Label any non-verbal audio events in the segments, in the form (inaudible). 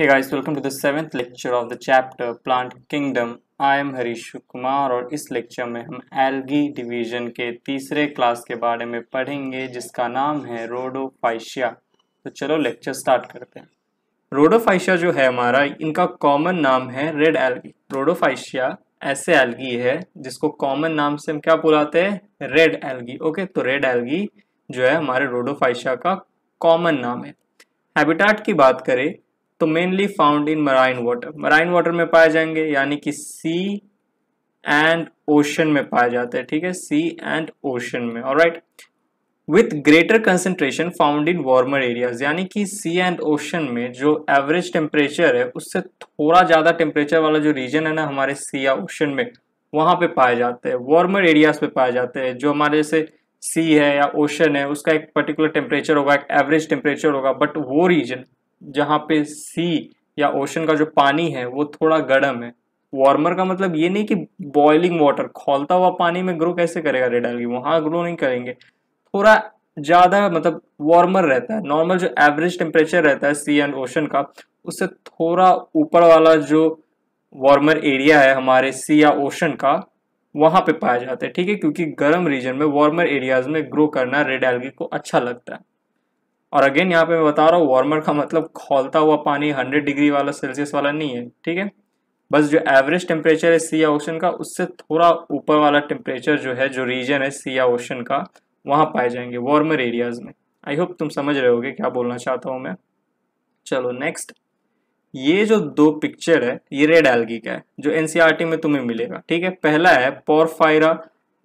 Hey guys, welcome to the seventh lecture of the chapter Plant Kingdom. I am Harish Kumar और इस lecture में हम algae division के तीसरे class के बारे में पढ़ेंगे जिसका नाम है रोडोफाइशिया तो चलो लेक्चर स्टार्ट करते हैं रोडोफाइशिया जो है हमारा इनका कॉमन नाम है रेड एल्गी रोडोफाइशिया ऐसे एल्गी है जिसको कॉमन नाम से हम क्या बुलाते हैं रेड एल्गी ओके तो रेड एल्गी जो है हमारे रोडोफाइशिया का कॉमन नाम है हैबिटाट की बात करें तो mainly found in marine water marine water में पाए जाएंगे यानी कि सी एंड ओशन में पाए जाते हैं ठीक है सी एंड ओशन में और right with greater concentration found in warmer areas यानी कि सी एंड ओशन में जो एवरेज टेम्परेचर है उससे थोड़ा ज़्यादा टेम्परेचर वाला जो रीजन है ना हमारे सी या ओशन में वहाँ पे पाए जाते हैं वार्मर एरियाज पे पाए जाते हैं जो हमारे जैसे सी है या ओशन है उसका एक पर्टिकुलर टेम्परेचर होगा एक एवरेज टेम्परेचर होगा बट वो रीजन जहाँ पे सी या ओशन का जो पानी है वो थोड़ा गर्म है वार्मर का मतलब ये नहीं कि बॉइलिंग वाटर खोलता हुआ पानी में ग्रो कैसे करेगा रेड एल्गी वहाँ ग्रो नहीं करेंगे थोड़ा ज़्यादा मतलब वार्मर रहता है नॉर्मल जो एवरेज टेम्परेचर रहता है सी एंड ओशन का उससे थोड़ा ऊपर वाला जो वार्मर एरिया है हमारे सी या ओशन का वहाँ पे पाया जाता है ठीक है क्योंकि गर्म रीजन में वार्मर एरियाज में ग्रो करना रेड एल्गी को अच्छा लगता है और अगेन यहाँ पे मैं बता रहा हूँ वार्मर का मतलब खोलता हुआ पानी 100 डिग्री वाला सेल्सियस वाला नहीं है ठीक है बस जो एवरेज टेम्परेचर है सिया ओशन का उससे थोड़ा ऊपर वाला टेम्परेचर जो है जो रीजन है सिया ओशन का वहाँ पाए जाएंगे वार्मर एरियाज़ में आई होप तुम समझ रहे हो क्या बोलना चाहता हूँ मैं चलो नेक्स्ट ये जो दो पिक्चर है ये रेड एल्गी का है जो एनसीईआरटी e में तुम्हें मिलेगा ठीक है पहला है पोरफायरा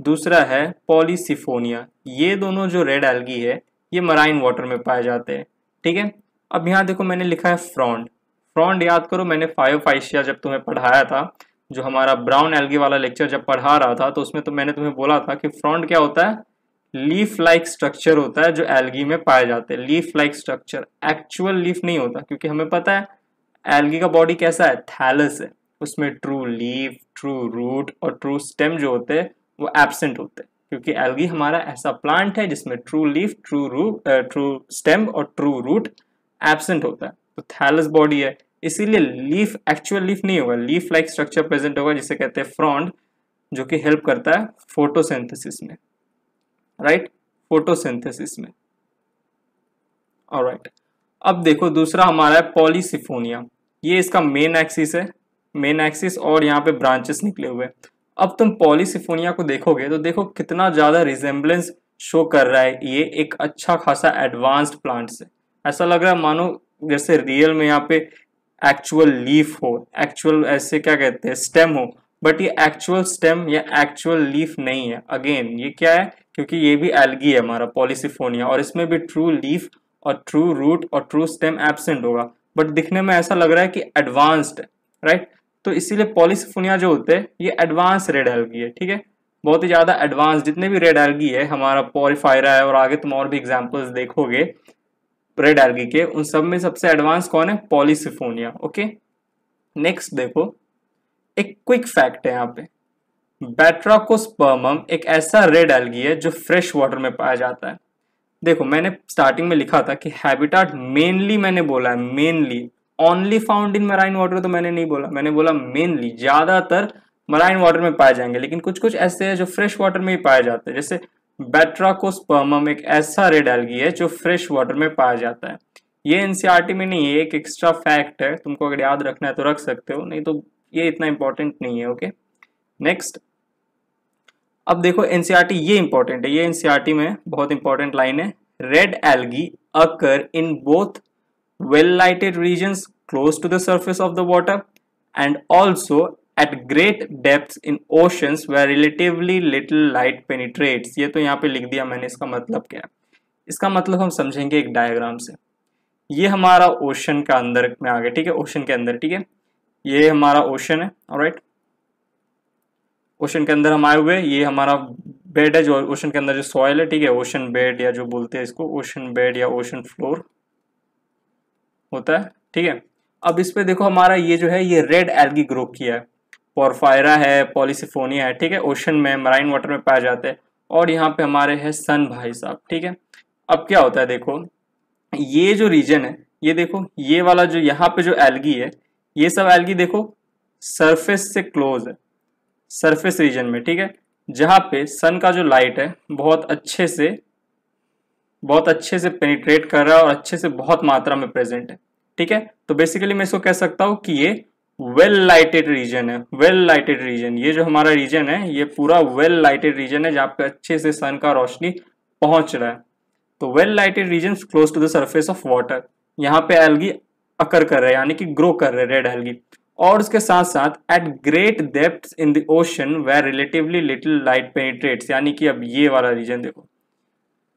दूसरा है पॉलीसिफोनिया ये दोनों जो रेड एल्गी है ये मराइन वाटर में पाए जाते हैं ठीक है अब यहाँ देखो मैंने लिखा है फ्रॉन्ड फ्रॉन्ड याद करो मैंने फायोफाइशिया जब तुम्हें पढ़ाया था जो हमारा ब्राउन एल्गी वाला लेक्चर जब पढ़ा रहा था तो उसमें तो मैंने तुम्हें बोला था कि फ्रॉन्ड क्या होता है लीफ लाइक स्ट्रक्चर होता है जो एल्गी में पाए जाते हैं leaf like structure actual leaf नहीं होता क्योंकि हमें पता है एल्गी का बॉडी कैसा है थैलस है उसमें ट्रू लीफ ट्रू रूट और ट्रू स्टेम जो होते हैं वो एबसेंट होते हैं क्योंकि एल्गी हमारा ऐसा प्लांट है जिसमें true leaf true root true stem और ट्रू रूट एबसेंट होता है तो थैलस बॉडी है इसीलिए लीफ एक्चुअल लीफ नहीं होगा लीफ लाइक स्ट्रक्चर प्रेजेंट होगा जिसे कहते हैं फ्रॉन्ड जो कि हेल्प करता है फोटोसिंथेसिस में राइट right? फोटोसिंथेसिस में और right. अब देखो दूसरा हमारा है पॉलीसिफोनिया ये इसका मेन एक्सिस है मेन एक्सिस और यहाँ पे ब्रांचेस निकले हुए हैं अब तुम पॉलीसिफोनिया को देखोगे तो देखो कितना ज़्यादा रिजेंबलेंस शो कर रहा है ये एक अच्छा खासा एडवांस्ड प्लांट से ऐसा लग रहा है मानो जैसे रियल में यहाँ पे एक्चुअल लीफ हो एक्चुअल ऐसे क्या कहते हैं स्टेम हो बट ये एक्चुअल स्टेम या एक्चुअल लीफ नहीं है अगेन ये क्या है क्योंकि ये भी एल्गी है हमारा पॉलिसिफोनिया और इसमें भी ट्रू लीफ और ट्रू रूट और ट्रू स्टेम एबसेंट होगा बट दिखने में ऐसा लग रहा है कि एडवांस्ड है राइट right? तो इसीलिए पॉलिसफोनिया जो होते हैं ये एडवांस रेड एल्गी है ठीक है बहुत ही ज़्यादा एडवांस जितने भी रेड एल्गी है हमारा पॉरीफायरा है और आगे तुम और भी एग्जाम्पल्स देखोगे रेड एल्गी के उन सब में सबसे एडवांस कौन है पॉलिसिफोनिया ओके नेक्स्ट देखो एक क्विक फैक्ट है यहाँ पे बैट्राकोस्पर्मम एक ऐसा रेड एल्गी है जो फ्रेश वाटर में पाया जाता है देखो मैंने स्टार्टिंग में लिखा था कि हैबिटाट मेनली मैंने बोला है mainly only found in marine water तो मैंने नहीं बोला मैंने बोला मेनली ज़्यादातर मराइन वाटर में पाए जाएंगे लेकिन कुछ कुछ ऐसे हैं जो फ्रेश वाटर में ही पाए जाते हैं जैसे बेट्राकोस्पर्मम एक ऐसा रेड एलगी है जो फ्रेश वाटर में पाया जाता है ये एनसीआरटी e में नहीं है एक एक्स्ट्रा फैक्ट है तुमको अगर याद रखना है तो रख सकते हो नहीं तो ये इतना इंपॉर्टेंट नहीं है ओके नेक्स्ट अब देखो एनसीआरटी e ये इंपॉर्टेंट है ये एनसीआरटी e में बहुत इंपॉर्टेंट लाइन है red algae occur in both well lighted regions close to the surface of the water and also at great depths in oceans where relatively little light penetrates ये तो यहाँ पे लिख दिया मैंने इसका मतलब क्या है इसका मतलब हम समझेंगे एक डायग्राम से ये हमारा ओशन का अंदर में आ गया ठीक है ओशन के अंदर ठीक है ये हमारा ओशन है राइट ओशन के अंदर हम आए हुए ये हमारा बेड है जो ओशन के अंदर जो सॉयल है ठीक है ओशन बेड या जो बोलते हैं इसको ओशन बेड या ओशन फ्लोर होता है ठीक है अब इस पर देखो हमारा ये जो है ये रेड एल्गी ग्रो किया है पोरफायरा है पॉलिसिफोनिया है ठीक है ओशन में मराइन वाटर में पाए जाते हैं और यहाँ पे हमारे है सन भाई साहब ठीक है अब क्या होता है देखो ये जो रीजन है ये देखो ये वाला जो यहाँ पे जो एल्गी है ये सब एल्गी देखो सरफेस से क्लोज है सरफेस रीजन में ठीक है जहाँ पे सन का जो लाइट है बहुत अच्छे से बहुत अच्छे से पेनिट्रेट कर रहा है और अच्छे से बहुत मात्रा में प्रेजेंट है ठीक है तो बेसिकली मैं इसको कह सकता हूँ कि ये वेल लाइटेड रीजन है वेल लाइटेड रीजन ये जो हमारा रीजन है ये पूरा वेल लाइटेड रीजन है जहाँ पे अच्छे से सन का रोशनी पहुंच रहा है तो well lighted region close to the surface of water यहाँ पे एल्गी अकर कर रहे हैं यानी कि ग्रो कर रहे हैं रेड एल्गी और उसके साथ साथ at great depth in the ocean where relatively little light penetrate यानी कि अब ये वाला रीजन देखो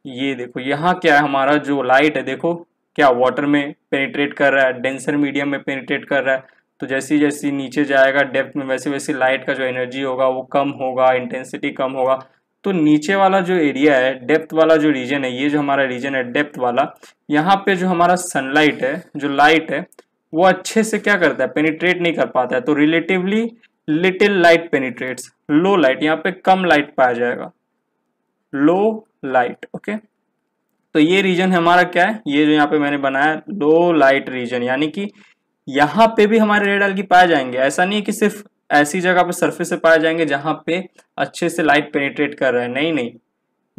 ये देखो यहाँ क्या है हमारा जो लाइट है देखो क्या वाटर में पेनिट्रेट कर रहा है डेंसर मीडियम में पेनिट्रेट कर रहा है तो जैसे जैसे नीचे जाएगा डेप्थ में वैसे वैसे लाइट का जो एनर्जी होगा वो कम होगा इंटेंसिटी कम होगा तो नीचे वाला जो एरिया है डेप्थ वाला जो रीजन है ये जो हमारा रीजन है डेप्थ वाला यहाँ पे जो हमारा सनलाइट है जो लाइट है वो अच्छे से क्या करता है पेनिट्रेट नहीं कर पाता है तो relatively little light penetrates low light यहाँ पे कम लाइट पाया जाएगा लो लाइट ओके तो ये रीजन हमारा क्या है ये जो यहाँ पे मैंने बनाया लो लाइट रीजन यानी कि यहाँ पे भी हमारे रेड एल्गी पाए जाएंगे ऐसा नहीं है कि सिर्फ ऐसी जगह पे सरफेस से पाए जाएंगे जहां पे अच्छे से लाइट पेनिट्रेट कर रहे हैं नहीं नहीं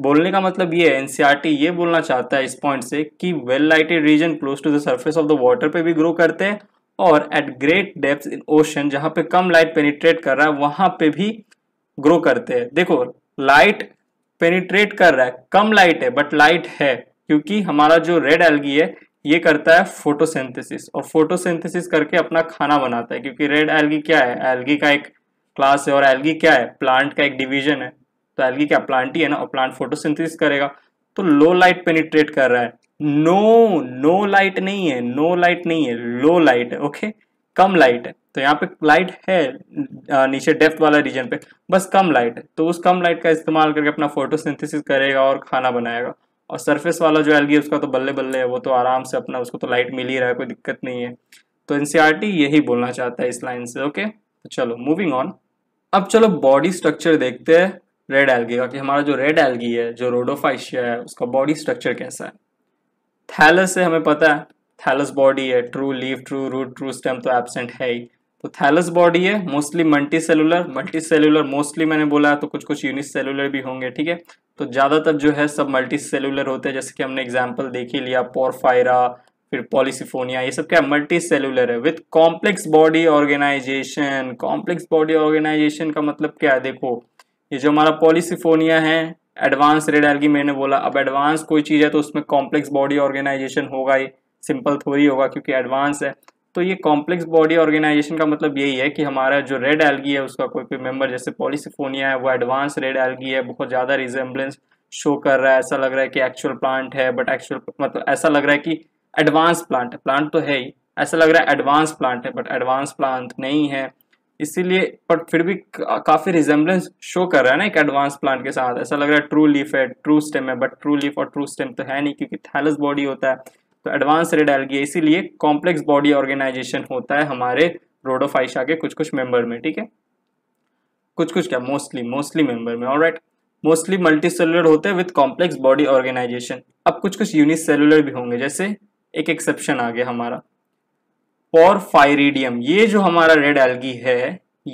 बोलने का मतलब ये है एनसीआरटी e ये बोलना चाहता है इस पॉइंट से कि well lighted region close to the surface of the water पे भी ग्रो करते हैं और at great depth in ocean जहां पे कम लाइट पेनिट्रेट कर रहा है वहां पे भी ग्रो करते हैं देखो लाइट पेनिट्रेट कर रहा है कम लाइट है बट लाइट है क्योंकि हमारा जो रेड एल्गी है ये करता है फोटोसिंथेसिस और फोटोसिंथेसिस करके अपना खाना बनाता है क्योंकि रेड एल्गी क्या है एल्गी का एक क्लास है और एल्गी क्या है प्लांट का एक डिवीजन है तो एल्गी क्या प्लांट ही है ना और प्लांट फोटोसिंथेसिस करेगा तो लो लाइट पेनिट्रेट कर रहा है नो नो लाइट नहीं है नो लाइट नहीं है लो लाइट है ओके okay? कम लाइट है तो यहाँ पे लाइट है नीचे डेप्थ वाला रीजन पे बस कम लाइट है तो उस कम लाइट का इस्तेमाल करके अपना फोटोसिंथेसिस करेगा और खाना बनाएगा और सरफेस वाला जो एलगी उसका तो बल्ले बल्ले है वो तो आराम से अपना उसको तो लाइट मिल ही रहा है कोई दिक्कत नहीं है तो एन यही बोलना चाहता है इस लाइन से ओके तो चलो मूविंग ऑन अब चलो बॉडी स्ट्रक्चर देखते हैं रेड एलगी का कि हमारा जो रेड एलगी है जो रोडोफाइशिया है उसका बॉडी स्ट्रक्चर कैसा है थैलस से हमें पता है थैलस बॉडी है true leave true root true stem तो एबसेंट है ही तो थैलस बॉडी है mostly multicellular multicellular mostly मैंने बोला तो कुछ कुछ यूनिट सेलुलर भी होंगे ठीक है तो ज़्यादातर जो है सब मल्टी सेलुलर होते हैं जैसे कि हमने एग्जाम्पल देख ही लिया पोरफायरा फिर पॉलिसिफोनिया ये सब क्या है मल्टी सेलुलर है with complex body organisation complex body organisation का मतलब क्या है देखो ये जो हमारा पॉलिसिफोनिया है एडवांस रेड एल्गी मैंने बोला अब एडवांस कोई चीज़ है तो उसमें कॉम्प्लेक्स बॉडी ऑर्गेनाइजेशन होगा ही सिंपल थोड़ी होगा क्योंकि एडवांस है तो ये कॉम्प्लेक्स बॉडी ऑर्गेनाइजेशन का मतलब यही है कि हमारा जो रेड एलगी है उसका कोई कोई मेम्बर जैसे पॉलिसिफोनिया है वो एडवांस रेड एल्गी है बहुत ज़्यादा रिजेम्बलेंस शो कर रहा है ऐसा लग रहा है कि एक्चुअल प्लांट है बट एक्चुअल मतलब ऐसा लग रहा है कि एडवांस प्लांट है प्लांट तो है ही ऐसा लग रहा है एडवांस प्लांट है बट एडवांस प्लांट नहीं है इसीलिए बट फिर भी काफ़ी रिजेंबलेंस शो कर रहा है ना एक एडवांस प्लांट के साथ ऐसा लग रहा है ट्रू लीफ है ट्रू स्टेम है बट ट्रू लीफ और ट्रू स्टेम तो है नहीं क्योंकि थैलस बॉडी होता है तो एडवांस रेड एल्गी इसीलिए कॉम्प्लेक्स बॉडी ऑर्गेनाइजेशन होता है हमारे रोडोफाइशा के कुछ कुछ मेंबर में ठीक है कुछ कुछ क्या मोस्टली मोस्टली मेंबर में और राइट मोस्टली मल्टी सेलुलर होते हैं विथ कॉम्प्लेक्स बॉडी ऑर्गेनाइजेशन अब कुछ कुछ यूनिसेलुलर भी होंगे जैसे एक एक्सेप्शन आ गया हमारा पॉरफायरिडियम ये जो हमारा रेड एल्गी है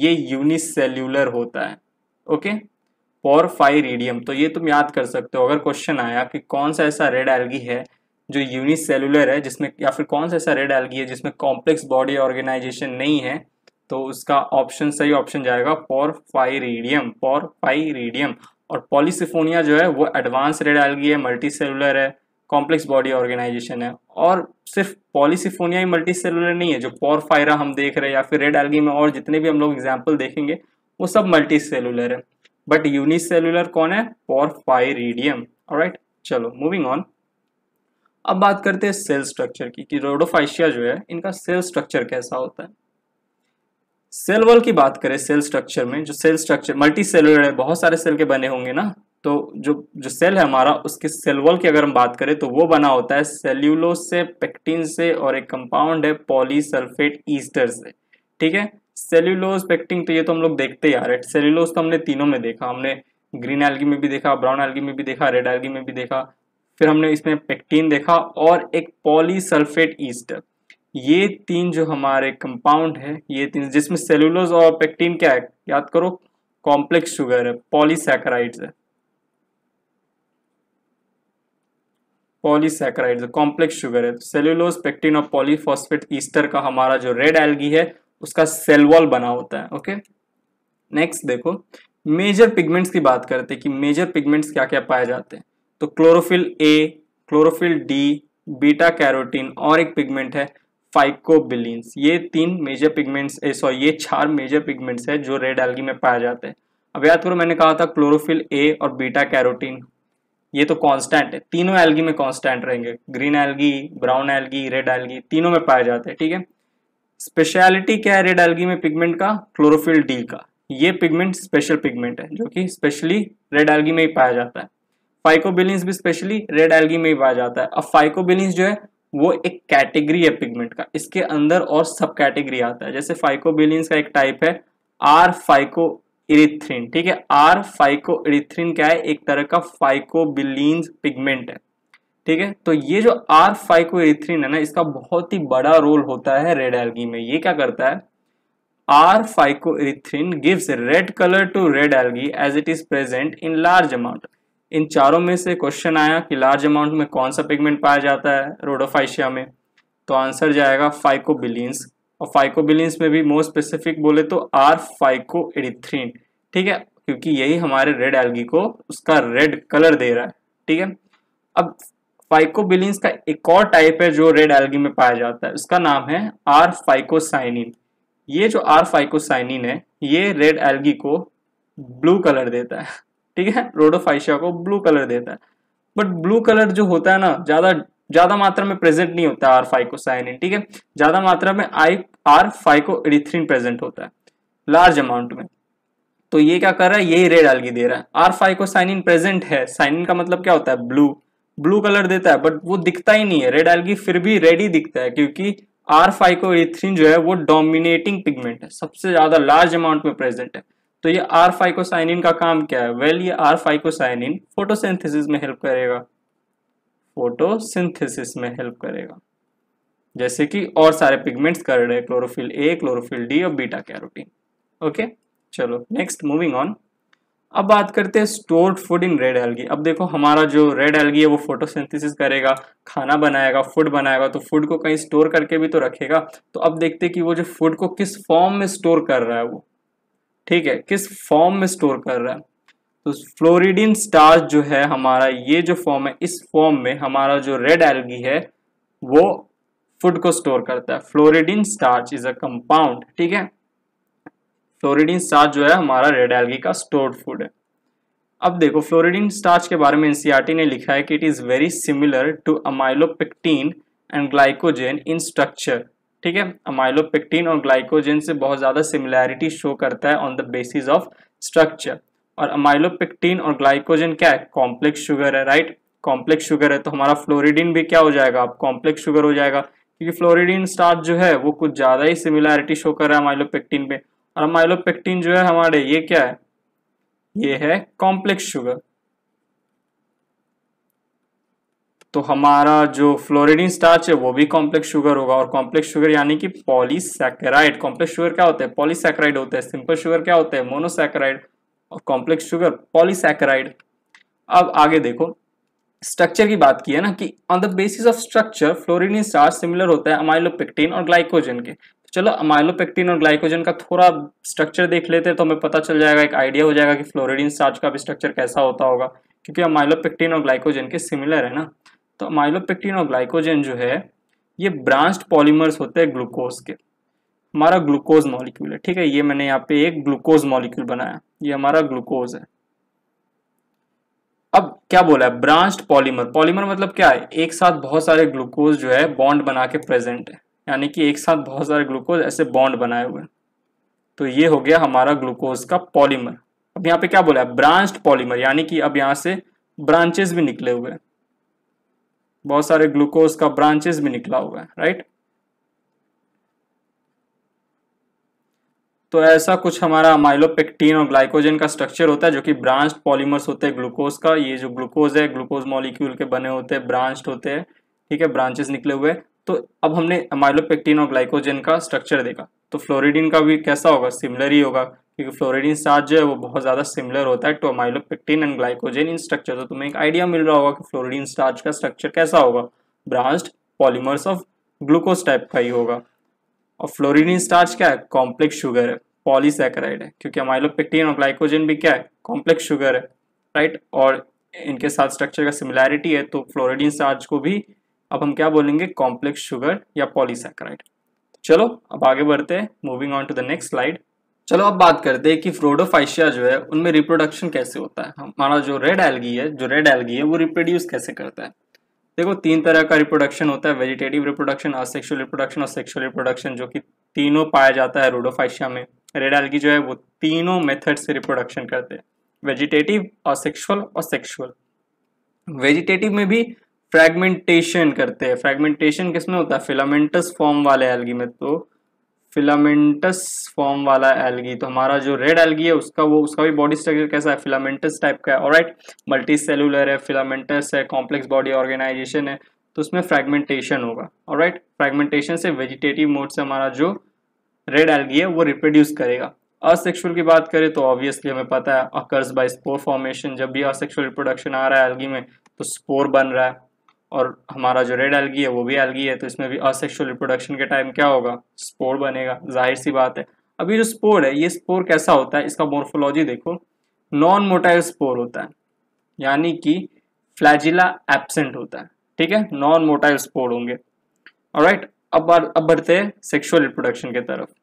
ये यूनिसेल्यूलर होता है ओके पॉरफायरिडियम तो ये तुम याद कर सकते हो अगर क्वेश्चन आया कि कौन सा ऐसा रेड एल्गी है जो यूनिसेलुलर है जिसमें या फिर कौन सा ऐसा रेड एल्गी है जिसमें कॉम्प्लेक्स बॉडी ऑर्गेनाइजेशन नहीं है तो उसका ऑप्शन सही ऑप्शन जाएगा पॉरफाइरीडियम रेडियम और पॉलीसिफोनिया जो है वो एडवांस रेड एल्गी है मल्टी सेलुलर है कॉम्प्लेक्स बॉडी ऑर्गेनाइजेशन है और सिर्फ पॉलीसिफोनिया ही मल्टी सेलुलर नहीं है जो पॉरफायरा हम देख रहे हैं या फिर रेड एल्गी में और जितने भी हम लोग एग्जाम्पल देखेंगे वो सब मल्टी सेलुलर है बट यूनिसेलुलर कौन है रेडियम राइट चलो मूविंग ऑन अब बात करते हैं सेल स्ट्रक्चर की कि रोडोफाइशिया जो है इनका सेल स्ट्रक्चर कैसा होता है सेल वॉल की बात करें सेल स्ट्रक्चर में जो सेल स्ट्रक्चर मल्टी सेलुलर है बहुत सारे सेल के बने होंगे ना तो जो जो सेल है हमारा उसके सेल वॉल की अगर हम बात करें तो वो बना होता है सेल्यूलोज से पेक्टिन से और एक कंपाउंड है पॉलीसल्फेट ईस्टर से ठीक है सेल्यूलोज पेक्टिन तो ये तो हम लोग देखते ही आ रहे सेल्यूलोज तो हमने तीनों में देखा हमने ग्रीन एल्गी में भी देखा ब्राउन एल्गी में भी देखा रेड एल्गी में भी देखा फिर हमने इसमें पेक्टीन देखा और एक पॉलीसल्फेट ईस्टर ये तीन जो हमारे कंपाउंड है ये तीन जिसमें सेलुलोज और पेक्टीन क्या है याद करो कॉम्प्लेक्स शुगर है पॉलीसैकराइड्स है पॉलीसैकराइड कॉम्प्लेक्स शुगर है सेल्यूलोज तो पेक्टीन और पॉलीफॉस्फेट ईस्टर का हमारा जो रेड एल्गी है उसका सेलवॉल बना होता है ओके नेक्स्ट देखो मेजर पिगमेंट्स की बात करते हैं कि मेजर पिगमेंट्स क्या क्या पाए जाते हैं तो chlorophyll a chlorophyll d beta carotene और एक पिगमेंट है फाइकोबिलियंस ये तीन मेजर पिगमेंट्स सॉरी ये चार मेजर पिगमेंट्स है जो रेड एल्गी में पाए जाते हैं अब याद करो मैंने कहा था क्लोरोफिल ए और बीटा कैरोटीन ये तो कांस्टेंट है तीनों एल्गी में कांस्टेंट रहेंगे green algae brown algae red algae तीनों में पाए जाते हैं ठीक है स्पेशलिटी क्या है रेड एल्गी में पिगमेंट का क्लोरोफिल डी का ये पिगमेंट स्पेशल पिगमेंट है जो कि स्पेशली रेड एल्गी में ही पाया जाता है फाइकोबिलिंस भी स्पेशली रेड एल्गी में पाया जाता है अब फाइकोबिलिंस जो है वो एक कैटेगरी है पिगमेंट का इसके अंदर और सब कैटेगरी आता है जैसे फाइकोबिलिंस का एक टाइप है आर फाइको इरिथ्रिन ठीक है आर फाइको इरिथ्रिन क्या है एक तरह का फाइकोबिलिंस पिगमेंट है ठीक है तो ये जो आर फाइको इरिथ्रिन है ना इसका बहुत ही बड़ा रोल होता है रेड एल्गी में ये क्या करता है R phycoerythrin gives red colour to red algae as it is present in large amount in चारों में से क्वेश्चन आया कि लार्ज अमाउंट में कौन सा पिगमेंट पाया जाता है रोडोफाइशिया में तो आंसर जाएगा फाइकोबिलियंस और फाइकोबिलियंस में भी मोस्ट स्पेसिफिक बोले तो आर फाइको एडिथ्रीन ठीक है क्योंकि यही हमारे रेड एल्गी को उसका रेड कलर दे रहा है ठीक है अब फाइकोबिलियंस का एक और टाइप है जो रेड एल्गी में पाया जाता है उसका नाम है आर फाइकोसाइनिन ये जो आर फाइकोसाइनिन है ये रेड एल्गी को ब्लू कलर देता है ठीक है रोडोफाइशिया को ब्लू कलर देता है बट ब्लू कलर जो होता है ना ज्यादा ज्यादा मात्रा में प्रेजेंट नहीं होता आर फाइकोसाइनिन ठीक है ज्यादा मात्रा में आई आर फाइको प्रेजेंट होता है लार्ज अमाउंट में तो ये क्या कर रहा है यही रेड आलगी दे रहा है आर फाइकोसाइनिन प्रेजेंट है साइनिन का मतलब क्या होता है ब्लू ब्लू कलर देता है बट वो दिखता ही नहीं है रेड एल्गी फिर भी रेड ही दिखता है क्योंकि आर फाइकोएरिथ्रिन जो है वो डोमिनेटिंग पिगमेंट है सबसे ज्यादा लार्ज अमाउंट में प्रेजेंट है तो ये आर फाइकोसाइनिन का काम क्या है वेल well, ये आर फाइकोसाइनिन फोटोसिंथेसिस में हेल्प करेगा फोटोसिंथेसिस में हेल्प करेगा जैसे कि और सारे पिगमेंट्स कर रहे हैं क्लोरोफिल ए क्लोरोफिल डी और बीटा कैरोटीन ओके चलो नेक्स्ट मूविंग ऑन अब बात करते हैं stored food in red algae अब देखो हमारा जो रेड एल्गी है वो फोटोसिंथेसिस करेगा खाना बनाएगा फूड बनाएगा तो फूड को कहीं स्टोर करके भी तो रखेगा तो अब देखते हैं कि वो जो फूड को किस फॉर्म में स्टोर कर रहा है वो ठीक है किस फॉर्म में स्टोर कर रहा है तो फ्लोरिडिन स्टार्च जो है हमारा ये जो फॉर्म है इस फॉर्म में हमारा जो रेड एल्गी है वो फूड को स्टोर करता है floridean starch is a compound ठीक है फ्लोरिडिन स्टार्च जो है हमारा रेड एल्गी का स्टोर्ड फूड है अब देखो फ्लोरिडिन स्टार्च के बारे में एनसीईआरटी e ने लिखा है कि it is very similar to amylopectin and glycogen in structure ठीक है अमाइलोपेक्टिन और ग्लाइकोजन से बहुत ज़्यादा सिमिलैरिटी शो करता है on the basis of structure और अमाइलोपेक्टीन और ग्लाइकोजन क्या है कॉम्प्लेक्स शुगर है राइट कॉम्प्लेक्स शुगर है तो हमारा फ्लोरिडीन भी क्या हो जाएगा आप कॉम्प्लेक्स शुगर हो जाएगा क्योंकि फ्लोरिडीन स्टार्च जो है वो कुछ ज़्यादा ही सिमिलैरिटी शो कर रहा है अमाइलोपेक्टीन पे और अमाइलोपेक्टीन जो है हमारे ये क्या है ये है कॉम्प्लेक्स शुगर तो हमारा जो फ्लोरिडीन स्टार्च है वो भी कॉम्प्लेक्स शुगर होगा और कॉम्प्लेक्स शुगर यानी कि पॉलीसेकेराइड कॉम्प्लेक्स शुगर क्या होता है पॉलीसेकेराइड होता है सिंपल शुगर क्या होता है मोनोसेकेराइड और कॉम्प्लेक्स शुगर पॉलीसेकेराइड अब आगे देखो स्ट्रक्चर की बात की है ना कि on the basis of structure floridean starch similar होता है अमाइलोपेक्टिन और ग्लाइकोजन के चलो अमाइलोपेक्टिन और ग्लाइकोजन का थोड़ा स्ट्रक्चर देख लेते हैं तो हमें पता चल जाएगा एक आइडिया हो जाएगा कि फ्लोरिडिन स्टार्च का भी स्ट्रक्चर कैसा होता होगा क्योंकि अमाइलोपेक्टिन और ग्लाइकोजन के सिमिलर है ना तो माइलोपेक्टिन और ग्लाइकोजन जो है ये ब्रांच्ड पॉलीमर्स होते हैं ग्लूकोज के हमारा ग्लूकोज मॉलिक्यूल है ठीक है ये मैंने यहाँ पे एक ग्लूकोज मॉलिक्यूल बनाया ये हमारा ग्लूकोज है अब क्या बोला है ब्रांच्ड पॉलीमर पॉलीमर मतलब क्या है एक साथ बहुत सारे ग्लूकोज जो है बॉन्ड बना के प्रेजेंट है यानी कि एक साथ बहुत सारे ग्लूकोज ऐसे बॉन्ड बनाए हुए तो ये हो गया हमारा ग्लूकोज का पॉलीमर अब यहाँ पे क्या बोला है ब्रांच्ड पॉलीमर यानी कि अब यहाँ से ब्रांचेस भी निकले हुए हैं बहुत सारे ग्लूकोज का ब्रांचेस भी निकला हुआ है राइट तो ऐसा कुछ हमारा माइलोपेक्टीन और ग्लाइकोजन का स्ट्रक्चर होता है जो कि ब्रांच पॉलीमर्स होते हैं ग्लूकोज का ये जो ग्लूकोज है ग्लूकोज मॉलिक्यूल के बने होते हैं ब्रांच होते हैं ठीक है ब्रांचेस निकले हुए तो अब हमने माइलोपेक्टिन और ग्लाइकोजन का स्ट्रक्चर देखा तो फ्लोरिडीन का भी कैसा होगा सिमिलर ही होगा क्योंकि फ्लोरिडीन साथ जो है वो बहुत ज़्यादा सिमिलर होता है टू तो amylopectin and glycogen in structure तो तुम्हें एक आइडिया मिल रहा होगा कि फ्लोरिडिन स्टार्च का स्ट्रक्चर कैसा होगा branched polymers of glucose type का ही होगा और फ्लोरिडीन स्टार्च क्या है कॉम्प्लेक्स शुगर है पॉलीसेक्राइड है क्योंकि अमाइलोपेक्टिन और ग्लाइकोजन भी क्या है कॉम्प्लेक्स शुगर है राइट और इनके साथ स्ट्रक्चर का सिमिलैरिटी है तो फ्लोरिडीन स्टार्च को भी अब हम क्या बोलेंगे कॉम्प्लेक्स शुगर या पॉलीसेक्राइड चलो अब आगे बढ़ते हैं moving on to the next slide चलो अब बात करते हैं कि फ्रोडोफाइशिया जो है उनमें रिप्रोडक्शन कैसे होता है हमारा जो रेड एलगी है जो रेड एलगी है वो रिप्रोड्यूस कैसे करता है देखो तीन तरह का रिप्रोडक्शन होता है वेजिटेटिव रिप्रोडक्शन असेक्सुअल रिप्रोडक्शन और सेक्सुअल रिप्रोडक्शन जो कि तीनों पाया जाता है रोडोफाइशिया में रेड एलगी जो है वो तीनों मेथड से रिप्रोडक्शन करते हैं वेजिटेटिव असेक्सुअल और सेक्सुअल वेजिटेटिव में भी फ्रैगमेंटेशन करते हैं फ्रैगमेंटेशन किसमें होता है फिलामेंटस फॉर्म वाले एलगी में तो फिलामेंटस फॉर्म वाला एलगी तो हमारा जो रेड एलगी है उसका वो उसका भी बॉडी स्ट्रक्चर कैसा है फिलामेंटस टाइप का है और राइट मल्टी सेलुलर है फिलामेंटस है कॉम्प्लेक्स बॉडी ऑर्गेनाइजेशन है तो उसमें फ्रेगमेंटेशन होगा और राइट फ्रेगमेंटेशन से वेजिटेटिव मोड से हमारा जो रेड एलगी है वो रिप्रोड्यूस करेगा असेक्सुअल की बात करें तो ऑब्वियसली हमें पता है अकर्स बाय स्पोर फॉर्मेशन जब भी असेक्सुअल रिप्रोडक्शन आ रहा है एलगी में तो स्पोर बन रहा है और हमारा जो रेड एल्गी है वो भी एल्गी है तो इसमें भी असेक्शुअल रिप्रोडक्शन के टाइम क्या होगा स्पोर बनेगा जाहिर सी बात है अभी जो स्पोर है ये स्पोर कैसा होता है इसका मोर्फोलॉजी देखो नॉन मोटाइल स्पोर होता है यानी कि फ्लैजिला एबसेंट होता है ठीक है नॉन मोटाइल स्पोर होंगे और राइट अब अब बढ़ते हैं सेक्शुअल रिप्रोडक्शन के तरफ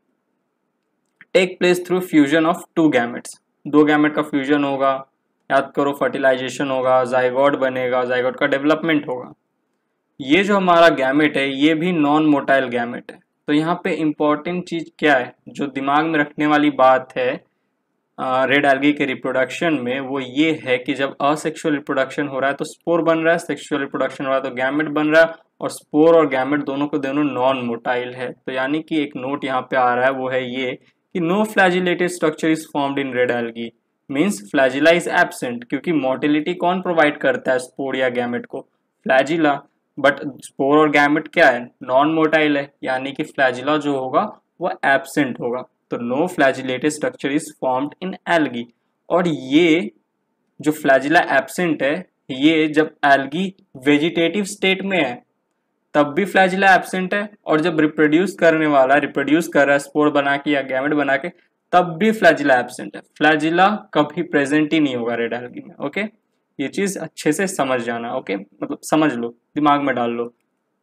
take place through fusion of two gametes दो गैमेट का फ्यूजन होगा याद करो फर्टिलाइजेशन होगा जाइगॉड बनेगा जाइगॉड का डेवलपमेंट होगा ये जो हमारा गैमेट है ये भी नॉन मोटाइल गैमेट है तो यहाँ पे इम्पॉर्टेंट चीज़ क्या है जो दिमाग में रखने वाली बात है रेड एल्गी के रिप्रोडक्शन में वो ये है कि जब असेक्सुअल रिप्रोडक्शन हो रहा है तो स्पोर बन रहा है सेक्सुअल रिप्रोडक्शन हो रहा है तो गैमेट बन रहा है और स्पोर और गैमेट दोनों को दोनों नॉन मोटाइल है तो यानी कि एक नोट यहाँ पे आ रहा है वो है ये कि no flagellated structure is formed in red algae means flagella is absent क्योंकि मोटिलिटी कौन प्रोवाइड करता है स्पोर या गैमेट को फ्लैजिला बट स्पोर और गैमेट क्या है नॉन मोटाइल है यानी कि फ्लैजिला जो होगा वह एबसेंट होगा तो no flagellated structure is formed in algae और ये जो फ्लैजिला एबसेंट है ये जब एल्गी वेजिटेटिव स्टेट में है तब भी फ्लैजिला एबसेंट है और जब रिप्रोड्यूस करने वाला रिप्रोड्यूस कर रहा है स्पोर बना के या गैमेट बना के तब भी फ्लैजिला एबसेंट है फ्लैजिला कभी प्रेजेंट ही नहीं होगा रेड एल्गी में ओके ये चीज़ अच्छे से समझ जाना ओके मतलब समझ लो दिमाग में डाल लो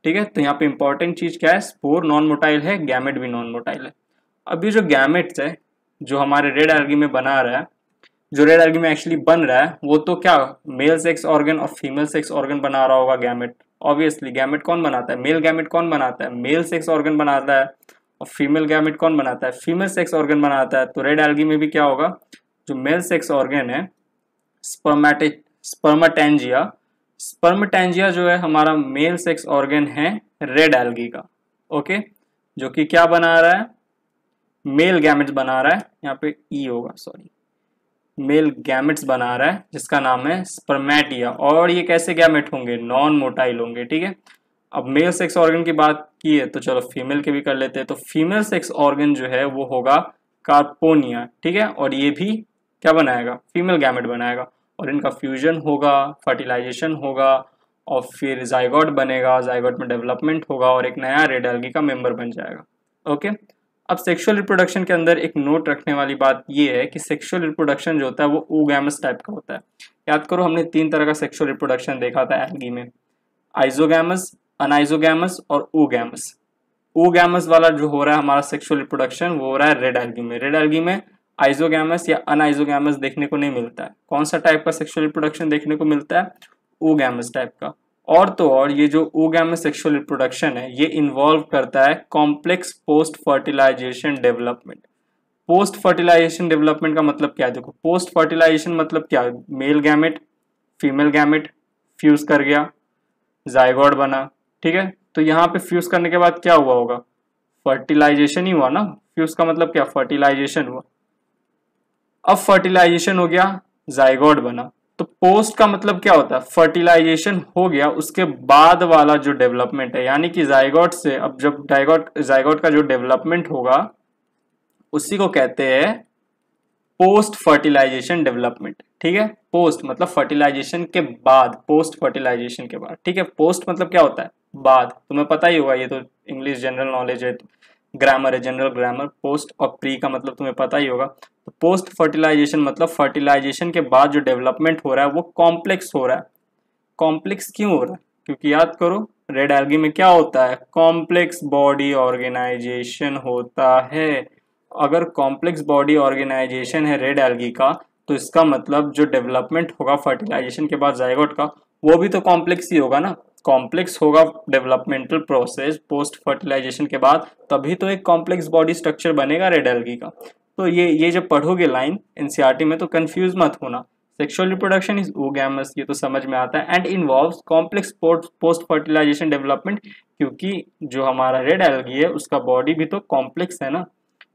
ठीक है तो यहाँ पे इंपॉर्टेंट चीज़ क्या है स्पोर नॉन मोटाइल है गैमेट भी नॉन मोटाइल है अभी जो गैमेट्स है जो हमारे रेड एल्गी में बना रहा है जो रेड एल्गी में एक्चुअली बन रहा है वो तो क्या मेल सेक्स ऑर्गन और फीमेल सेक्स ऑर्गन बना रहा होगा गैमेट ऑब्वियसली गैमेट कौन बनाता है मेल गैमेट कौन बनाता है मेल सेक्स ऑर्गन बनाता है और फीमेल गैमेट कौन बनाता है फीमेल सेक्स ऑर्गन बनाता है तो रेड एल्गी में भी क्या होगा जो मेल सेक्स ऑर्गन है स्पर्मेटिक स्पर्माटेंजिया स्पर्माटेंजिया जो है हमारा मेल सेक्स ऑर्गेन है रेड एल्गी का ओके जो कि क्या बना रहा है मेल गैमेट्स बना रहा है यहाँ पे ई e होगा सॉरी मेल गैमेट्स बना रहा है जिसका नाम है स्पर्मेटिया और ये कैसे गैमेट होंगे नॉन मोटाइल होंगे ठीक है अब मेल सेक्स ऑर्गन की बात की है तो चलो फीमेल के भी कर लेते हैं तो फीमेल सेक्स ऑर्गन जो है वो होगा कार्पोनिया ठीक है और ये भी क्या बनाएगा फीमेल गैमेट बनाएगा और इनका फ्यूजन होगा फर्टिलाइजेशन होगा और फिर जायगॉट बनेगा जायगॉट में डेवलपमेंट होगा और एक नया रेड एल्गी का मेंबर बन जाएगा ओके अब सेक्सुअल रिप्रोडक्शन के अंदर एक नोट रखने वाली बात ये है कि सेक्सुअल रिप्रोडक्शन जो होता है वो ओगैमस टाइप का होता है याद करो हमने तीन तरह का सेक्सुअल रिप्रोडक्शन देखा था एलगी में आइजोगैमस अनाइजोगैमस और ओगैमस ओगैमस वाला जो हो रहा है हमारा सेक्सुअल रिप्रोडक्शन वो हो रहा है रेड एलगी में रेड एलगी में आइजोगैमस या अनआइजोगैमस देखने को नहीं मिलता है कौन सा टाइप का सेक्सुअल रिप्रोडक्शन देखने को मिलता है ओगैमस टाइप का और तो और ये जो ओगैमस सेक्सुअल रिप्रोडक्शन है ये इन्वॉल्व करता है complex post fertilisation development post fertilisation development का मतलब क्या है देखो पोस्ट फर्टिलाइजेशन मतलब क्या male gamete female gamete fuse कर गया जायगॉड बना ठीक है तो यहाँ पे फ्यूज करने के बाद क्या हुआ होगा फर्टिलाइजेशन ही हुआ ना फ्यूज का मतलब क्या फर्टिलाइजेशन हुआ अब फर्टिलाइजेशन हो गया जाइगोड बना तो पोस्ट का मतलब क्या होता है फर्टिलाइजेशन हो गया उसके बाद वाला जो डेवलपमेंट है यानी कि जाइगोट से अब जब डाइगोट जाइगोट का जो डेवलपमेंट होगा उसी को कहते हैं पोस्ट फर्टिलाइजेशन डेवलपमेंट ठीक है पोस्ट मतलब फर्टिलाइजेशन के बाद पोस्ट फर्टिलाइजेशन के बाद ठीक है पोस्ट मतलब क्या होता है बाद तुम्हें पता ही होगा ये तो इंग्लिश जनरल नॉलेज है तो ग्रामर है जनरल ग्रामर पोस्ट और प्री का मतलब तुम्हें पता ही होगा तो पोस्ट फर्टिलाइजेशन मतलब फर्टिलाइजेशन के बाद जो डेवलपमेंट हो रहा है वो कॉम्प्लेक्स हो रहा है कॉम्प्लेक्स क्यों हो रहा है क्योंकि याद करो रेड एल्गी में क्या होता है कॉम्प्लेक्स बॉडी ऑर्गेनाइजेशन होता है अगर कॉम्प्लेक्स बॉडी ऑर्गेनाइजेशन है रेड एल्गी का तो इसका मतलब जो डेवलपमेंट होगा फर्टिलाइजेशन के बाद जायगोट का वो भी तो कॉम्प्लेक्स ही होगा ना कॉम्प्लेक्स होगा डेवलपमेंटल प्रोसेस पोस्ट फर्टिलाइजेशन के बाद तभी तो एक कॉम्प्लेक्स बॉडी स्ट्रक्चर बनेगा रेड एल्गी का तो ये ये जब पढ़ोगे लाइन एनसीईआरटी में तो कंफ्यूज मत होना सेक्सुअल रिप्रोडक्शन इज ओगैमस ये तो समझ में आता है and involve complex post fertilisation development क्योंकि जो हमारा रेड एल्गी है उसका बॉडी भी तो कॉम्प्लेक्स है ना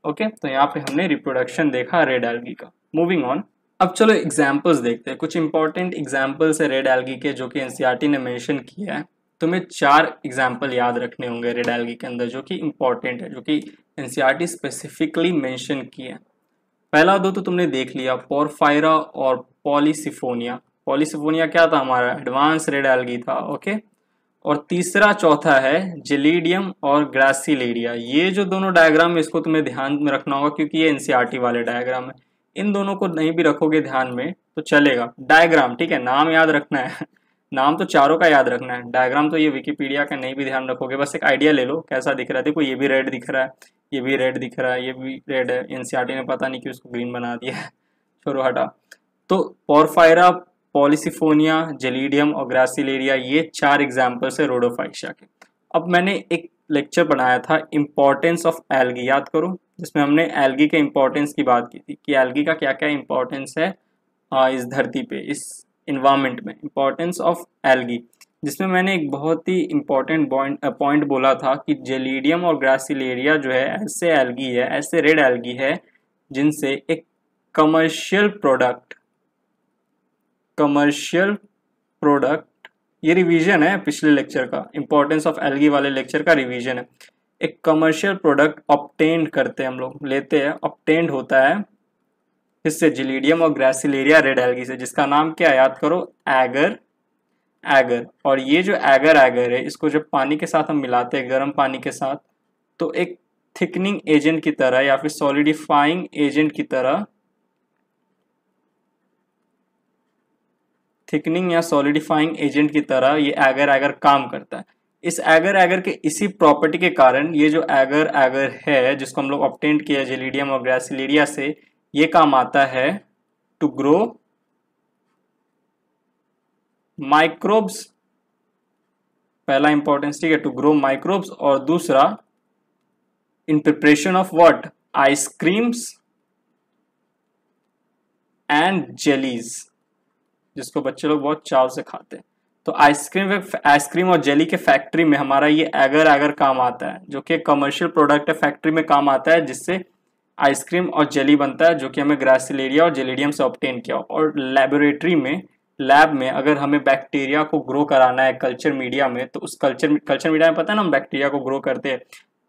ओके okay? तो यहाँ पे हमने रिप्रोडक्शन देखा रेड एल्गी का मूविंग ऑन अब चलो एग्जाम्पल्स देखते हैं कुछ इंपॉर्टेंट एग्जाम्पल्स है रेड एल्गी के जो कि एनसीईआरटी ने मेंशन किया है तुम्हें चार एग्जाम्पल याद रखने होंगे रेड एल्गी के अंदर जो कि इम्पॉर्टेंट है जो कि एनसीईआरटी स्पेसिफिकली मेंशन किया है पहला दो तो तुमने देख लिया पोरफायरा और पॉलीसिफोनिया पॉलीसिफोनिया क्या था हमारा एडवांस रेड एल्गी था ओके और तीसरा चौथा है जेलीडियम और ग्रासीलेडिया ये जो दोनों डायग्राम है इसको तुम्हें ध्यान में रखना होगा क्योंकि ये एनसीआरटी वाले डायग्राम है इन दोनों को नहीं भी रखोगे ध्यान में तो चलेगा डायग्राम ठीक है नाम याद रखना है (laughs) नाम तो चारों का याद रखना है डायग्राम तो ये विकीपीडिया का नहीं भी ध्यान रखोगे बस एक आइडिया ले लो कैसा दिख रहा है देखो ये भी रेड दिख रहा है ये भी रेड दिख रहा है ये भी रेड है एनसीआरटी e ने पता नहीं कि उसको ग्रीन बना दिया है (laughs) छोरो हटा तो पोरफायरा पॉलिसिफोनिया जेलीडियम और ग्रासिलेरिया ये चार एग्जाम्पल्स है रोडोफाइशिया के अब मैंने एक लेक्चर बनाया था इम्पोर्टेंस ऑफ एल्गी याद करो जिसमें हमने एल्गी के इम्पोर्टेंस की बात की थी कि एल्गी का क्या क्या इम्पोर्टेंस है इस धरती पे इस इन्वामेंट में इम्पोर्टेंस ऑफ एल्गी जिसमें मैंने एक बहुत ही इम्पोर्टेंट पॉइंट बोला था कि जेलीडियम और ग्रासिलेरिया जो है ऐसे एल्गी है ऐसे रेड एल्गी है जिनसे एक कमर्शियल प्रोडक्ट कमर्शियल प्रोडक्ट ये रिवीजन है पिछले लेक्चर का इंपॉर्टेंस ऑफ एल्गी वाले लेक्चर का रिवीजन है एक कमर्शियल प्रोडक्ट ऑप्टेंड करते हैं हम लोग लेते हैं ऑप्टेंड होता है इससे जिलीडियम और ग्रेसिलेरिया रेड एल्गी से जिसका नाम क्या याद करो एगर एगर और ये जो एगर एगर है इसको जब पानी के साथ हम मिलाते हैं गर्म पानी के साथ तो एक थिकनिंग एजेंट की तरह या फिर सॉलिडिफाइंग एजेंट की तरह थिकनिंग या सॉलिडिफाइंग एजेंट की तरह ये एगर एगर काम करता है इस एगर एगर के इसी प्रॉपर्टी के कारण ये जो एगर एगर है जिसको हम लोग ऑप्टेंट किया जेलिडियम और ग्रेसिलीडिया से ये काम आता है टू ग्रो माइक्रोब्स पहला इंपॉर्टेंस ठीक है टू ग्रो माइक्रोब्स और दूसरा in preparation of what ice creams and jellies जिसको बच्चे लोग बहुत चाव से खाते हैं तो आइसक्रीम आइसक्रीम और जेली के फैक्ट्री में हमारा ये एगर एगर काम आता है जो कि कमर्शियल प्रोडक्ट है फैक्ट्री में काम आता है जिससे आइसक्रीम और जेली बनता है जो कि हमें ग्रासिलेरिया और जेलीडियम से ऑप्टेन किया और लेबोरेटरी में लैब में अगर हमें बैक्टीरिया को ग्रो कराना है कल्चर मीडिया में तो उस कल्चर कल्चर मीडिया में पता है ना हम बैक्टीरिया को ग्रो करते हैं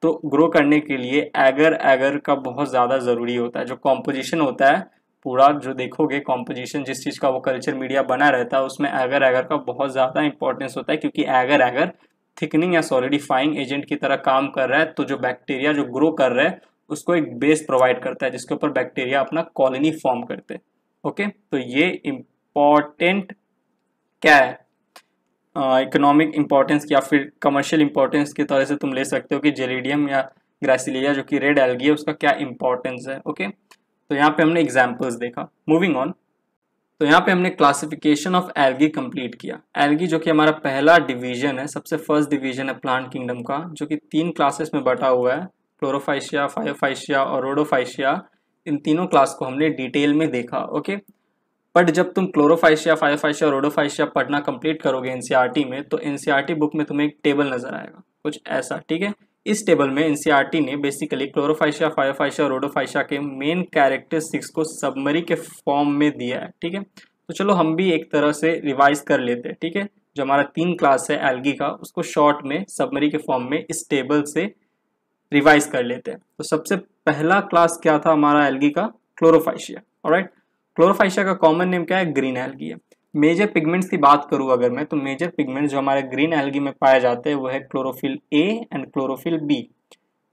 तो ग्रो करने के लिए एगर एगर का बहुत ज़्यादा ज़रूरी होता है जो कॉम्पोजिशन होता है पूरा जो देखोगे कॉम्पोजिशन जिस चीज़ का वो कल्चर मीडिया बना रहता है उसमें एगर एगर का बहुत ज़्यादा इंपॉर्टेंस होता है क्योंकि एगर एगर थिकनिंग या सॉलिडिफाइंग एजेंट की तरह काम कर रहा है तो जो बैक्टीरिया जो ग्रो कर रहा है उसको एक बेस प्रोवाइड करता है जिसके ऊपर बैक्टीरिया अपना कॉलोनी फॉर्म करते हैं ओके तो ये इम्पॉर्टेंट क्या है इकोनॉमिक इंपॉर्टेंस या फिर कमर्शियल इंपॉर्टेंस की तरह से तुम ले सकते हो कि जेलिडियम या ग्रेसिलिया जो कि रेड एल्गी है उसका क्या इंपॉर्टेंस है ओके okay? तो यहाँ पे हमने एग्जाम्पल्स देखा मूविंग ऑन तो यहाँ पे हमने क्लासिफिकेशन ऑफ एल्गी कंप्लीट किया एल्गी जो कि हमारा पहला डिवीजन है सबसे फर्स्ट डिवीजन है प्लांट किंगडम का जो कि तीन क्लासेस में बटा हुआ है क्लोरोफाइशिया फायोफाइशिया और रोडोफाइशिया इन तीनों क्लास को हमने डिटेल में देखा ओके बट जब तुम क्लोरोफाइशिया फायोफाइशिया और रोडोफाइशिया पढ़ना कंप्लीट करोगे एनसीईआरटी e में तो एनसीईआरटी बुक e में तुम्हें एक टेबल नजर आएगा कुछ ऐसा ठीक है इस टेबल में एनसीईआरटी e ने बेसिकली क्लोरोफाइशिया फायोफाइशिया रोडोफाइशिया के मेन कैरेक्टर सिक्स को सबमरी के फॉर्म में दिया है ठीक है तो चलो हम भी एक तरह से रिवाइज कर लेते हैं ठीक है जो हमारा तीन क्लास है एल्गी का उसको शॉर्ट में सबमरी के फॉर्म में इस टेबल से रिवाइज कर लेते हैं तो सबसे पहला क्लास क्या था हमारा एल्गी का क्लोरोफाइशिया राइट क्लोरोफाइशिया का कॉमन नेम क्या है ग्रीन एल्गी है मेजर पिगमेंट्स की बात करूँ अगर मैं तो मेजर पिगमेंट्स जो हमारे ग्रीन एल्गी में पाए जाते हैं वो है chlorophyll a and chlorophyll b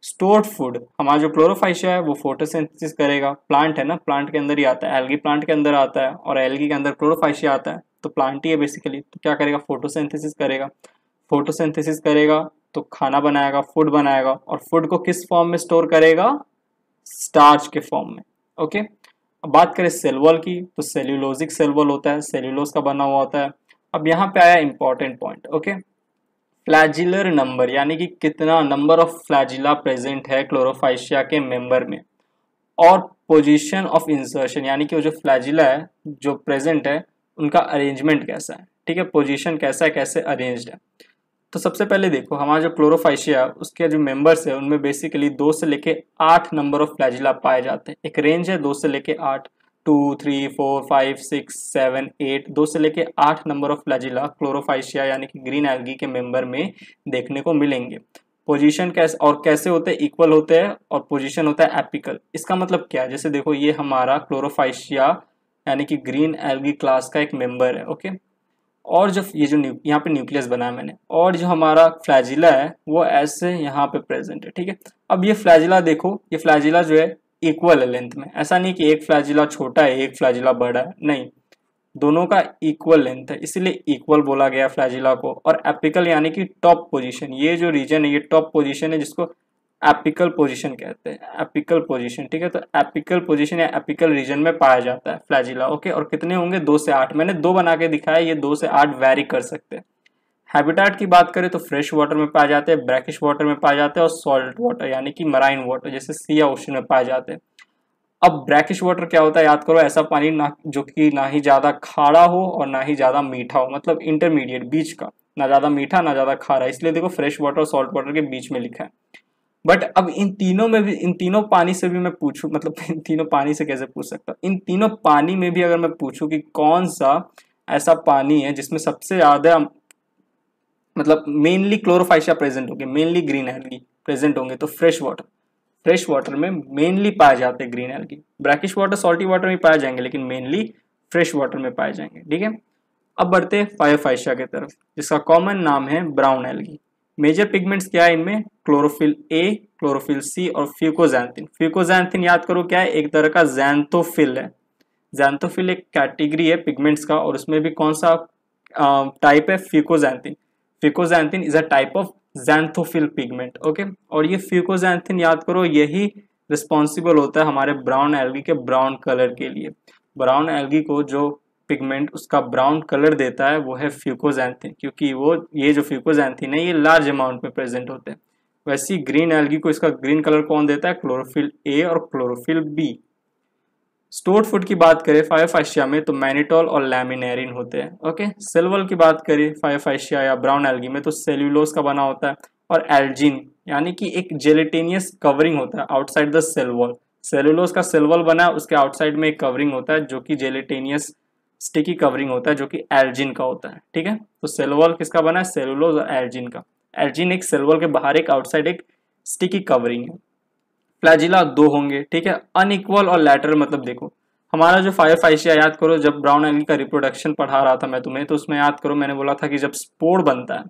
stored food हमारा जो क्लोरोफाइशिया है वो फोटोसिंथेसिस करेगा प्लांट है ना प्लांट के अंदर ही आता है एल्गी प्लांट के अंदर आता है और एल्गी के अंदर क्लोरोफाइशिया आता है तो प्लांट ही है बेसिकली तो क्या करेगा फोटोसिंथेसिस करेगा फोटोसिंथेसिस करेगा तो खाना बनाएगा फूड बनाएगा और फूड को किस फॉर्म में स्टोर करेगा स्टार्च के फॉर्म में ओके okay? अब बात करें सेल वॉल की तो सेल्यूलोजिक सेल वॉल होता है सेल्यूलोज का बना हुआ होता है अब यहाँ पे आया important point okay flagellar number यानी कि कितना नंबर ऑफ फ्लैजिला प्रेजेंट है क्लोरोफाइशिया के मेंबर में और पोजीशन ऑफ इंसर्शन यानी कि वो जो फ्लैजिला है जो प्रेजेंट है उनका अरेंजमेंट कैसा है ठीक है पोजीशन कैसा है कैसे अरेंज्ड है तो सबसे पहले देखो हमारा जो क्लोरोफाइशिया उसके जो मेंबर्स है उनमें बेसिकली दो से लेके आठ नंबर ऑफ फ्लैजिला पाए जाते हैं एक रेंज है दो से लेके आठ two three four five six seven eight दो से लेके आठ नंबर ऑफ फ्लैजिला क्लोरोफाइशिया यानी कि ग्रीन एल्गी के मेंबर में देखने को मिलेंगे पोजीशन कैसे और कैसे होते हैं इक्वल होते हैं और पोजीशन होता है एपिकल इसका मतलब क्या है जैसे देखो ये हमारा क्लोरोफाइशिया यानी कि ग्रीन एल्गी क्लास का एक मेंबर है ओके और जो ये जो यहाँ पे न्यूक्लियस बना है मैंने और जो हमारा फ्लैजिला है वो ऐसे यहाँ पे प्रेजेंट है ठीक है अब ये फ्लैजिला देखो ये फ्लैजिला जो है इक्वल है लेंथ में ऐसा नहीं कि एक फ्लैजिला छोटा है एक फ्लैजिला बड़ा है नहीं दोनों का इक्वल लेंथ है इसीलिए इक्वल बोला गया फ्लैजिला को और एपिकल यानी कि टॉप पोजिशन ये जो रीजन है ये टॉप पोजिशन है जिसको एपिकल पोजीशन कहते हैं एपिकल पोजीशन ठीक है तो एपिकल पोजीशन या एपिकल रीजन में पाया जाता है फ्लैजिला ओके और कितने होंगे दो से आठ मैंने दो बना के दिखाया ये दो से आठ वेरी कर सकते हैं हैबिटाट की बात करें तो फ्रेश वाटर में पाए जाते हैं ब्रैकिश वाटर में पाए जाते हैं और सॉल्ट वाटर यानी कि मराइन वाटर जैसे सिया ओशन में पाए जाते हैं अब ब्रैकिश वाटर क्या होता है याद करो ऐसा पानी ना जो कि ना ही ज़्यादा खारा हो और ना ही ज़्यादा मीठा हो मतलब इंटरमीडिएट बीच का ना ज़्यादा मीठा ना ज़्यादा खारा इसलिए देखो फ्रेश वाटर और सॉल्ट वाटर के बीच में लिखा है बट अब इन तीनों में भी इन तीनों पानी से भी मैं पूछूं मतलब इन तीनों पानी से कैसे पूछ सकता हूँ इन तीनों पानी में भी अगर मैं पूछूं कि कौन सा ऐसा पानी है जिसमें सबसे ज़्यादा मतलब मेनली क्लोरोफाइशिया प्रेजेंट होंगे मेनली ग्रीन एल्गी प्रेजेंट होंगे तो फ्रेश वाटर फ्रेश वाटर में मेनली पाए जाते हैं green algae brackish water salty water में पाए जाएंगे लेकिन मेनली फ्रेश वाटर में पाए जाएंगे ठीक है अब बढ़ते हैं फायोफाइशिया की तरफ जिसका कॉमन नाम है ब्राउन एल्गी मेजर पिगमेंट्स क्या है इनमें क्लोरोफिल ए क्लोरोफिल सी और फ्यूकोजैंथिन फ्यूकोजैंथिन याद करो क्या है एक तरह का जैंथोफिल है जैंथोफिल एक कैटेगरी है पिगमेंट्स का और उसमें भी कौन सा टाइप है fucoxanthin fucoxanthin is a type of xanthophyll pigment okay और ये फ्यूकोजैंथिन याद करो यही रिस्पॉन्सिबल होता है हमारे ब्राउन एल्गी के ब्राउन कलर के लिए ब्राउन एल्गी को जो पिगमेंट उसका ब्राउन कलर देता है वो है फ्यूकोजैंथिन क्योंकि वो ये जो फ्यूकोजैंथिन है ये लार्ज अमाउंट में प्रेजेंट होते हैं वैसी ग्रीन एल्गी को इसका ग्रीन कलर कौन देता है क्लोरोफिल ए और क्लोरोफिल बी स्टोर्ड फूड की बात करें फायोफाइशिया में तो मैनिटॉल और लैमिनेरिन होते हैं ओके सिल्वल की बात करें फायोफाइशिया या ब्राउन एल्गी में तो सेल्यूलोस का बना होता है और एल्जिन यानी कि एक जेलेटेनियस कवरिंग होता है आउटसाइड द सेलवॉल सेल्यूलोस का सेलवॉल बना है उसके आउटसाइड में एक कवरिंग होता है जो कि जेलेटेनियस स्टिकी कवरिंग होता है जो कि एल्जिन का होता है ठीक है तो सेलोवॉल किसका बना है सेलुलोज और एल्जिन का एल्जिन एक सेलोवॉल के बाहर एक आउटसाइड एक स्टिकी कवरिंग है फ्लैजिला दो होंगे ठीक है अनइक्वल और लैटरल मतलब देखो हमारा जो फायर फाइशिया याद करो जब ब्राउन एल का रिप्रोडक्शन पढ़ा रहा था मैं तुम्हें तो उसमें याद करो मैंने बोला था कि जब स्पोर बनता है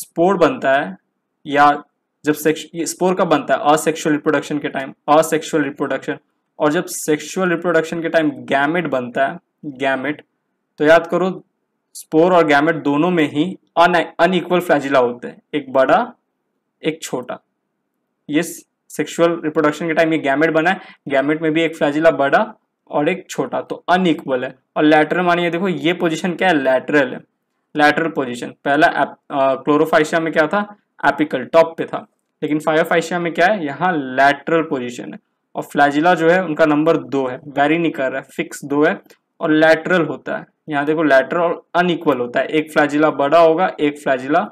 स्पोर बनता है या जब स्पोर का बनता है असेक्सुअल रिप्रोडक्शन के टाइम असेक्सुअल रिप्रोडक्शन और जब सेक्सुअल रिप्रोडक्शन के टाइम गैमेट बनता है गैमेट तो याद करो स्पोर और गैमेट दोनों में ही अन अनइक्वल फ्लैजिला होते हैं एक बड़ा एक छोटा ये सेक्सुअल रिप्रोडक्शन के टाइम ये गैमेट बना है गैमेट में भी एक फ्लैजिला बड़ा और एक छोटा तो अनइक्वल है और लैटरल मानिए देखो ये पोजीशन क्या है लैटरल है लैटरल पोजिशन पहला क्लोरोफाइशिया में क्या था एपिकल टॉप पे था लेकिन फायोफाइशिया में क्या है यहाँ लैटरल पोजिशन है और फ्लैजिला जो है उनका नंबर दो है वेरी नहीं कर रहा है फिक्स दो है और लैटरल होता है यहाँ देखो लैटरल और अनइक्वल होता है एक फ्लैजिला बड़ा होगा एक फ्लैजिला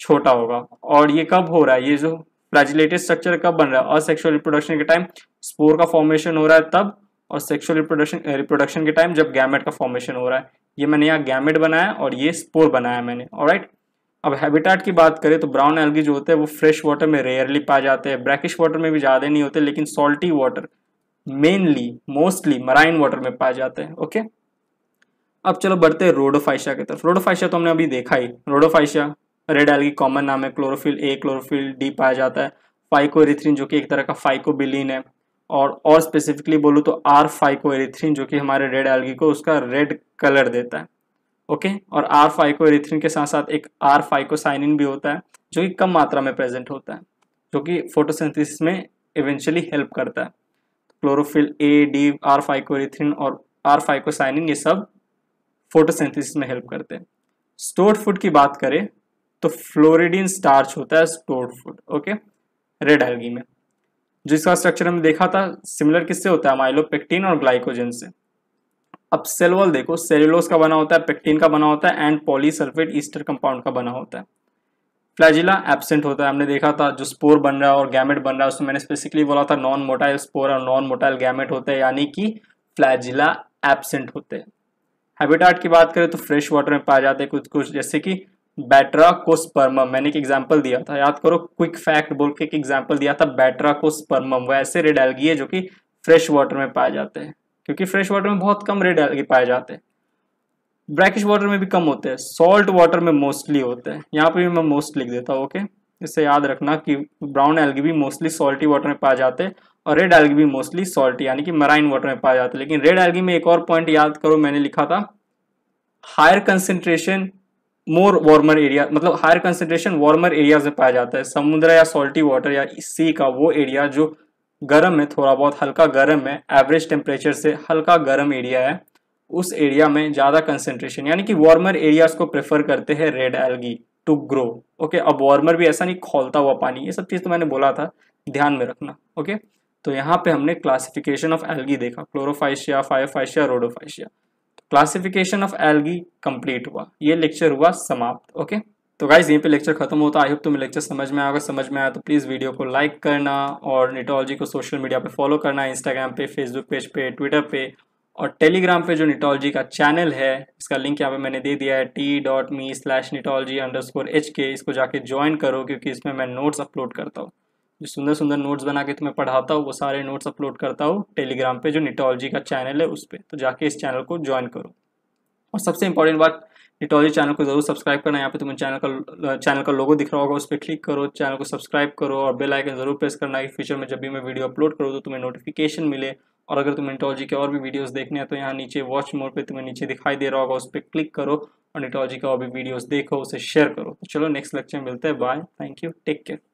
छोटा होगा और ये कब हो रहा है ये जो फ्लैजिलेटेड स्ट्रक्चर कब बन रहा है असेक्सुअल रिप्रोडक्शन के टाइम स्पोर का फॉर्मेशन हो रहा है तब और सेक्सुअल रिप्रोडक्शन रिप्रोडक्शन के टाइम जब गैमेट का फॉर्मेशन हो रहा है ये मैंने यहाँ गैमेट बनाया और ये स्पोर बनाया मैंने और अब हैबिटेट की बात करें तो ब्राउन एल्गी जो होते हैं वो फ्रेश वाटर में रेयरली पाए जाते हैं ब्रैकिश वाटर में भी ज़्यादा नहीं होते लेकिन salty water mainly mostly marine water में पाए जाते हैं ओके अब चलो बढ़ते हैं रोडोफाइशिया की तरफ रोडोफाइशिया तो हमने अभी देखा ही रोडोफाइशिया रेड एल्गी कॉमन नाम है क्लोरोफिल ए क्लोरोफिल डी पाया जाता है फाइकोएरिथ्रिन जो कि एक तरह का फाइकोबिलीन है और और स्पेसिफिकली बोलूँ तो आर फाइकोएरिथ्रिन जो कि हमारे रेड एल्गी को उसका रेड कलर देता है ओके और आर फाइकोएरिथ्रिन के साथ साथ एक आर फाइकोसाइनिन भी होता है जो कि कम मात्रा में प्रेजेंट होता है जो कि फोटोसेंथिस में इवेंचुअली हेल्प करता है chlorophyll a d r phycoerythrin और आर फाइकोसाइनिन ये सब फोटोसिंथेसिस में हेल्प करते हैं स्टोर्ड फूड की बात करें तो फ्लोरिडीन स्टार्च होता है stored food okay red algae में जिसका स्ट्रक्चर हमने देखा था सिमिलर किससे होता है माइलोपेक्टिन और ग्लाइकोजन से अब सेलवॉल देखो सेलुलोज का बना होता है पेक्टिन का बना होता है एंड पॉलीसल्फेट ईस्टर कंपाउंड का बना होता है फ्लैजिला एबसेंट होता है हमने देखा था जो स्पोर बन रहा है और गैमेट बन रहा है उसमें मैंने स्पेसिफिकली बोला था नॉन मोटाइल स्पोर और नॉन मोटाइल गैमेट होते हैं यानी कि फ्लैजिला एबसेंट होते हैं हैबिटाट की बात करें तो फ्रेश वाटर में पाए जाते हैं कुछ कुछ जैसे कि बैटरा को स्पर्मम मैंने एक एग्जाम्पल दिया था याद करो क्विक फैक्ट बोल के एक एग्जाम्पल दिया था बैटरा को स्पर्मम वह ऐसे रेड एल्गी है जो कि फ्रेश वाटर में पाए जाते हैं क्योंकि फ्रेश वाटर में बहुत कम रेड एलगी पाए जाते हैं ब्रैकिश वाटर में भी कम होते हैं सॉल्ट वाटर में मोस्टली होते हैं यहाँ पे भी मैं मोस्ट लिख देता हूँ ओके इससे याद रखना कि ब्राउन एल्गी भी मोस्टली सॉल्टी वाटर में पाए जाते हैं और रेड एल्गी भी मोस्टली सॉल्टी यानी कि मराइन वाटर में पाए जाते हैं लेकिन रेड एल्गी में एक और पॉइंट याद करो मैंने लिखा था higher concentration more warmer area मतलब हायर कंसेंट्रेशन वार्मर एरियाज में पाया जाता है समुद्र या सॉल्टी वाटर या सी का वो एरिया जो गर्म है थोड़ा बहुत हल्का गर्म है एवरेज टेम्परेचर से हल्का गर्म एरिया है उस एरिया में ज़्यादा कंसेंट्रेशन यानी कि वार्मर एरियाज को प्रेफर करते हैं red algae to grow okay अब वार्मर भी ऐसा नहीं खोलता हुआ पानी ये सब चीज़ तो मैंने बोला था ध्यान में रखना ओके तो यहाँ पे हमने क्लासिफिकेशन ऑफ एल्गी देखा Chlorophyceae फायोफाइशिया Rhodophyceae classification of algae complete हुआ ये लेक्चर हुआ समाप्त ओके तो गाइज यहीं पे लेक्चर खत्म होता आई होप तुम्हें लेक्चर समझ में आया समझ में आया तो प्लीज़ वीडियो को लाइक करना और निटोलॉजी को सोशल मीडिया पे फॉलो करना इंस्टाग्राम पे फेसबुक पेज पे ट्विटर पे और टेलीग्राम पे जो निटोलॉजी का चैनल है इसका लिंक यहाँ पे मैंने दे दिया है T dot me slash Nitology underscore H के इसको जाके ज्वाइन करो क्योंकि इसमें मैं नोट्स अपलोड करता हूँ जो सुंदर सुंदर नोट्स बना के तुम्हें पढ़ाता हूँ वो सारे नोट्स अपलोड करता हूँ टेलीग्राम पे जो निटोलॉजी का चैनल है उस पर तो जाके इस चैनल को ज्वाइन करो और सबसे इंपॉर्टेंट बात निटोलॉजी चैनल को जरूर सब्सक्राइब करना यहाँ पे तुम्हें चैनल का चैनल का लोगो दिख रहा होगा उस पर क्लिक करो चैनल को सब्सक्राइब करो और बेल आइकन जरूर प्रेस करना कि फ्यूचर में जब भी मैं वीडियो अपलोड करूँ तो तुम्हें नोटिफिकेशन मिले और अगर तुम इंटोलॉजी के और भी वीडियोस देखने हैं तो यहाँ नीचे वॉच मोर पे तुम्हें नीचे दिखाई दे रहा होगा उस पर क्लिक करो और इंटोलॉजी का और भी वीडियोस देखो उसे शेयर करो तो चलो नेक्स्ट लेक्चर मिलते हैं bye thank you take care